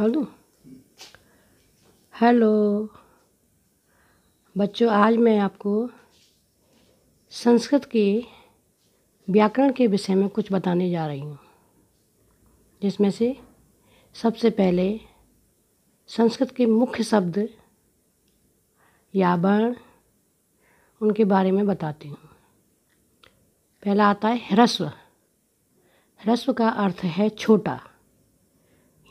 कर दूँ हेलो बच्चों आज मैं आपको संस्कृत के व्याकरण के विषय में कुछ बताने जा रही हूँ जिसमें से सबसे पहले संस्कृत के मुख्य शब्द या वर्ण उनके बारे में बताती हूँ पहला आता है ह्रस्व ह्रस्व का अर्थ है छोटा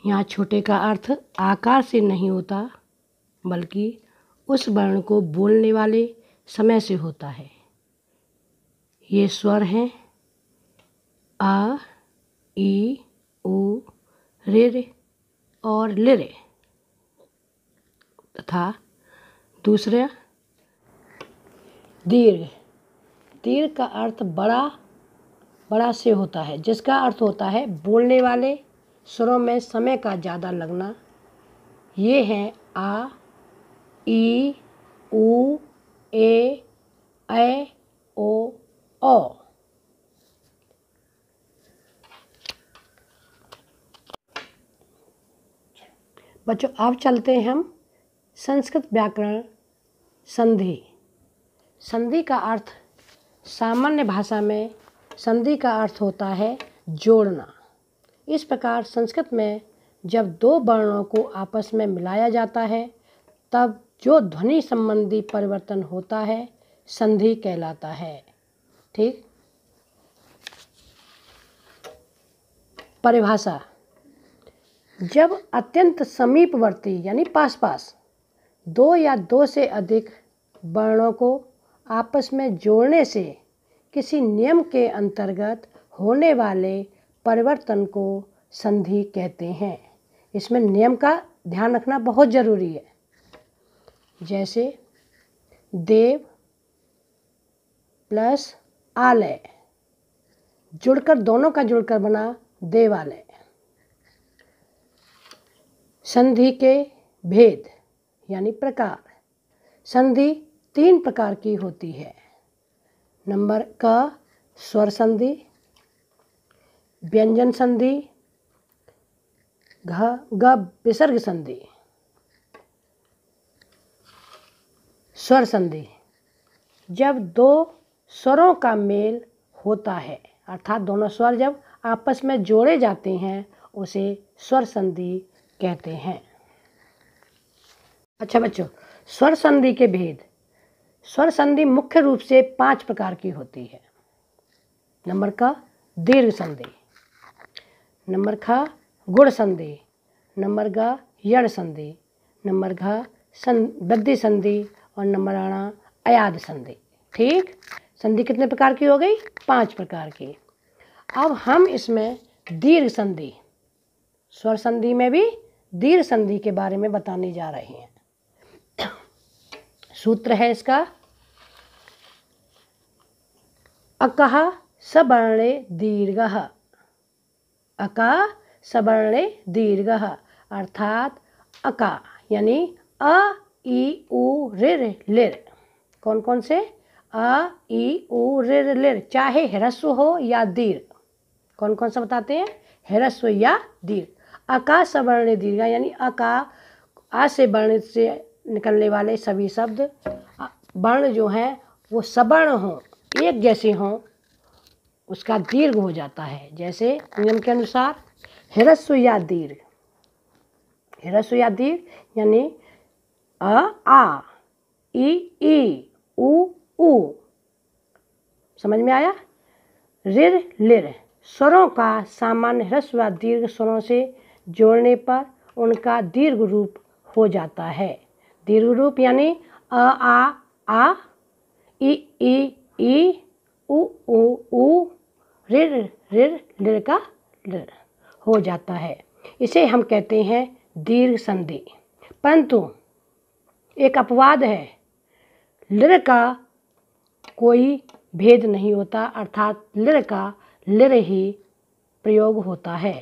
यहाँ छोटे का अर्थ आकार से नहीं होता बल्कि उस वर्ण को बोलने वाले समय से होता है ये स्वर हैं आ ई उ रे रे और ले रे तथा दूसरा दीर्घ दीर्घ का अर्थ बड़ा बड़ा से होता है जिसका अर्थ होता है बोलने वाले स्वरों में समय का ज़्यादा लगना ये है आ ई उ ए ऐ ओ ओ बच्चों अब चलते हैं हम संस्कृत व्याकरण संधि संधि का अर्थ सामान्य भाषा में संधि का अर्थ होता है जोड़ना इस प्रकार संस्कृत में जब दो वर्णों को आपस में मिलाया जाता है तब जो ध्वनि संबंधी परिवर्तन होता है संधि कहलाता है ठीक परिभाषा जब अत्यंत समीपवर्ती यानी पास पास दो या दो से अधिक वर्णों को आपस में जोड़ने से किसी नियम के अंतर्गत होने वाले परिवर्तन को संधि कहते हैं इसमें नियम का ध्यान रखना बहुत ज़रूरी है जैसे देव प्लस आलय जुड़कर दोनों का जुड़कर बना देवालय संधि के भेद यानी प्रकार संधि तीन प्रकार की होती है नंबर क स्वर संधि व्यंजन संधि घ ग विसर्ग संधि स्वर संधि जब दो स्वरों का मेल होता है अर्थात दोनों स्वर जब आपस में जोड़े जाते हैं उसे स्वर संधि कहते हैं अच्छा बच्चों स्वर संधि के भेद स्वर संधि मुख्य रूप से पांच प्रकार की होती है नंबर का दीर्घ संधि नंबर ख गुड़ संधि नंबर ग यण संधि नंबर घ सं वृद्धि संधि और नंबर आना अयाद संधि ठीक संधि कितने प्रकार की हो गई पांच प्रकार की अब हम इसमें दीर्घ संधि स्वर संधि में भी दीर्घ संधि के बारे में बताने जा रहे हैं सूत्र है इसका अकहा सबर्णे दीर्घ अका सवर्णे दीर्घ अर्थात अका यानी अ ई उ रिर लिर कौन कौन से अ ई उ रिर लिर चाहे ह्रस्व हो या दीर्घ कौन कौन सा बताते हैं ह्रस्व या दीर्घ अका सवर्ण दीर्घ यानी अका आ से वर्ण से निकलने वाले सभी शब्द वर्ण जो हैं वो सवर्ण हों एक जैसे हों उसका दीर्घ हो जाता है जैसे नियम के अनुसार हिरस्व या दीर्घ हिरस्व या दीर्घ यानी अ आ ई ई उ उ समझ में आया रिर लिर स्वरों का सामान्य ह्रस्व व दीर्घ स्वरों से जोड़ने पर उनका दीर्घ रूप हो जाता है दीर्घ रूप यानी अ आ आ ई ई ई उ उ उ रिर रिर लिर का लिर हो जाता है इसे हम कहते हैं दीर्घ संधि परंतु एक अपवाद है लिर का कोई भेद नहीं होता अर्थात लिर का लिर ही प्रयोग होता है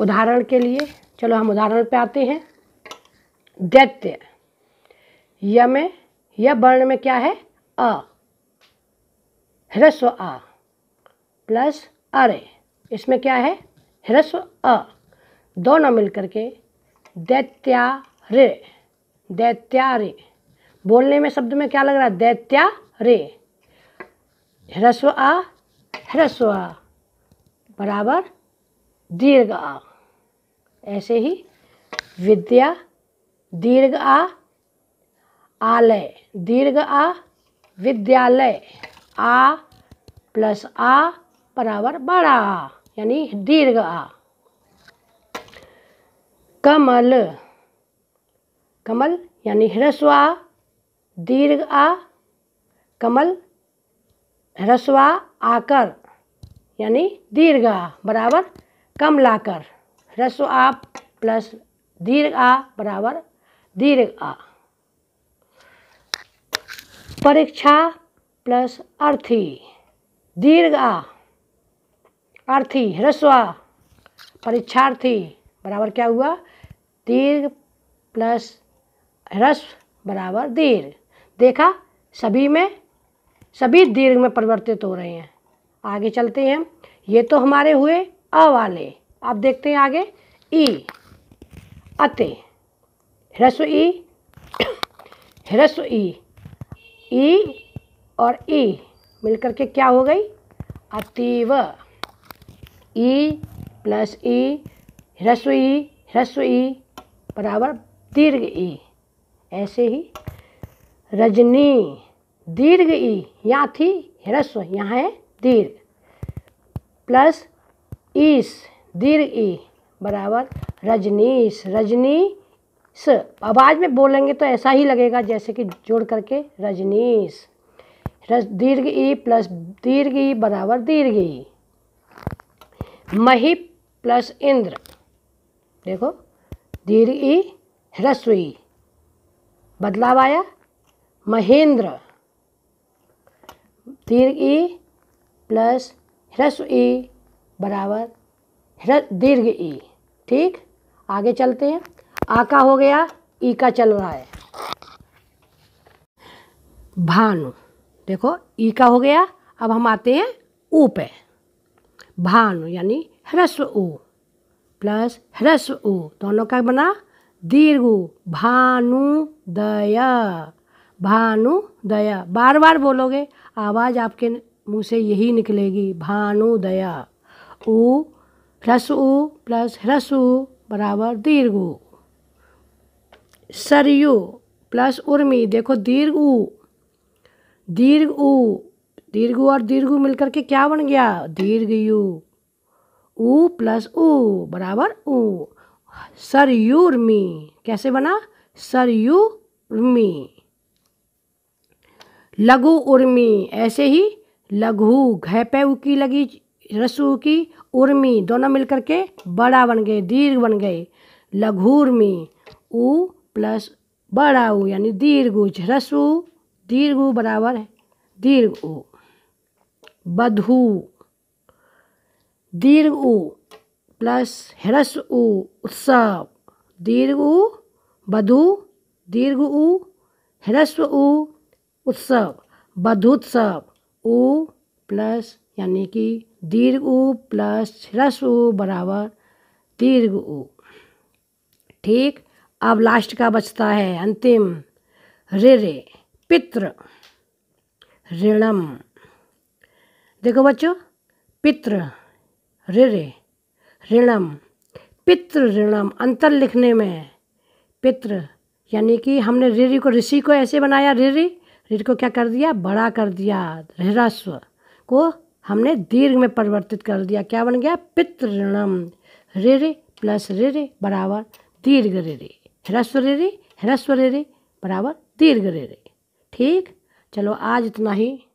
उदाहरण के लिए चलो हम उदाहरण पे आते हैं दैत्य य में यह वर्ण में क्या है अ ह्रस्व आ प्लस अरे इसमें क्या है ह्रस्व अ दोनों मिलकर के दैत्या रे दैत्या रे बोलने में शब्द में क्या लग रहा है दैत्या रे ह्रस्व आ ह्रस्व आ बराबर दीर्घ आ ऐसे ही विद्या दीर्घ आ आलय दीर्घ आ विद्यालय आ प्लस आ बराबर बड़ा आ यानी दीर्घ आ कमल कमल यानी ह्रस्व आ दीर्घ आ कमल ह्रस्वा आकर यानी दीर्घ आ बराबर कमलाकर ह्रस्व आ प्लस दीर्घ आ बराबर दीर्घ आ परीक्षा प्लस अर्थी दीर्घ आ अर्थी रस्वा परीक्षार्थी बराबर क्या हुआ दीर्घ प्लस ह्रस्व बराबर दीर्घ देखा सभी में सभी दीर्घ में परिवर्तित हो रहे हैं आगे चलते हैं ये तो हमारे हुए अ वाले आप देखते हैं आगे ई अते ह्रस्व ई ह्रस्व ई ई और ई मिलकर के क्या हो गई अतीव ई प्लस ई ह्रस्व ई ह्रस्व ई बराबर दीर्घ ई ऐसे ही रजनी दीर्घ ई यहाँ थी ह्रस्व यहाँ है दीर्घ प्लस ईस दीर्घ ई बराबर रजनीश रजनी स आवाज़ में बोलेंगे तो ऐसा ही लगेगा जैसे कि जोड़ करके रजनीश रज दीर्घ ई प्लस दीर्घ ई बराबर दीर्घ ई मही प्लस इंद्र देखो दीर्घ ई ह्रस्व ई बदलाव आया महेंद्र दीर्घ ई प्लस ह्रस्व ई बराबर दीर्घ ई ठीक आगे चलते हैं आका हो गया ई का चल रहा है भानु देखो ई का हो गया अब हम आते हैं ऊ पे भानु यानी ह्रस्व उ प्लस ह्रस्व उ दोनों का बना दीर्घ भानु दया भानु दया बार बार बोलोगे आवाज़ आपके मुंह से यही निकलेगी भानु दया ऊ ह्रस्व उ प्लस ह्रस्व उ बराबर दीर्घ सरयू प्लस उर्मी देखो दीर्घ ऊ दीर्घ ऊ दीर्घ और दीर्घ मिलकर के क्या बन गया दीर्घ यू ऊ प्लस ऊ बराबर ऊ सरयूर्मी कैसे बना सरयूर्मी लघु उर्मी ऐसे ही लघु घय पे की लगी रसु की उर्मी दोनों मिलकर के बड़ा बन गए दीर्घ बन गए लघुर्मी ऊ प्लस बड़ा ऊ यानी दीर्घ ऊ झ्रस ऊ दीर्घ ऊ बराबर है दीर्घ ऊ बधू दीर्घ ऊ प्लस ह्रस्व ऊ उत्सव दीर्घ ऊ बधू दीर्घ ऊ ह्रस ऊ उत्सव बधुत्सव ऊ प्लस यानी कि दीर्घ ऊ प्लस ह्रस्व ऊ बराबर दीर्घ ऊ ठीक अब लास्ट का बचता है अंतिम रे रे पित्र ऋणम देखो बच्चों पित्र रे रे ऋणम पित्र ऋणम अंतर लिखने में पित्र यानी कि हमने रे को ऋषि को ऐसे बनाया रे रिर को क्या कर दिया बड़ा कर दिया हृस्व को हमने दीर्घ में परिवर्तित कर दिया क्या बन गया पितृणम रे प्लस रे रे बराबर दीर्घ रे ह्रस्व रे रे ह्रस्व रे बराबर दीर्घ रे रे ठीक चलो आज इतना ही